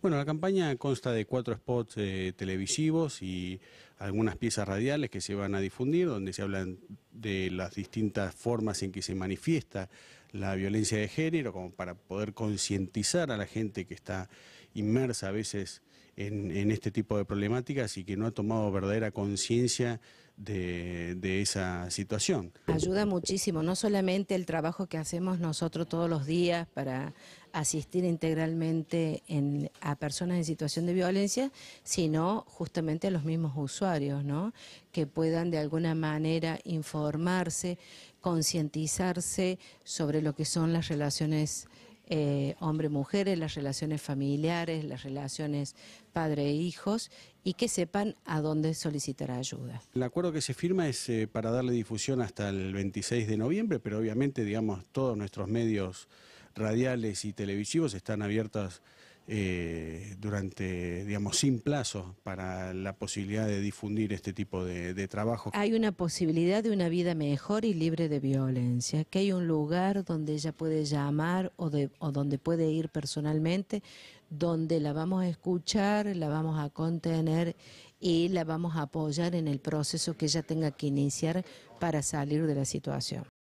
Bueno, la campaña consta de cuatro spots eh, televisivos y algunas piezas radiales que se van a difundir, donde se hablan de las distintas formas en que se manifiesta la violencia de género, como para poder concientizar a la gente que está inmersa a veces en, este tipo de problemáticas y que no ha tomado verdadera conciencia de, de, esa situación. Ayuda muchísimo, no solamente el trabajo que hacemos nosotros todos los días para asistir integralmente a personas en situación de violencia, sino justamente a los mismos usuarios, ¿no? que puedan de alguna manera informarse, concientizarse sobre lo que son las relaciones eh, hombre-mujeres, las relaciones familiares, las relaciones padre-hijos y que sepan a dónde solicitar ayuda. El acuerdo que se firma es eh, para darle difusión hasta el 26 de noviembre, pero obviamente, digamos, todos nuestros medios radiales y televisivos están abiertas eh, durante, digamos, sin plazo para la posibilidad de difundir este tipo de, trabajo. Hay una posibilidad de una vida mejor y libre de violencia, que hay un lugar donde ella puede llamar o, o donde puede ir personalmente, donde la vamos a escuchar, la vamos a contener y la vamos a apoyar en el proceso que ella tenga que iniciar para salir de la situación.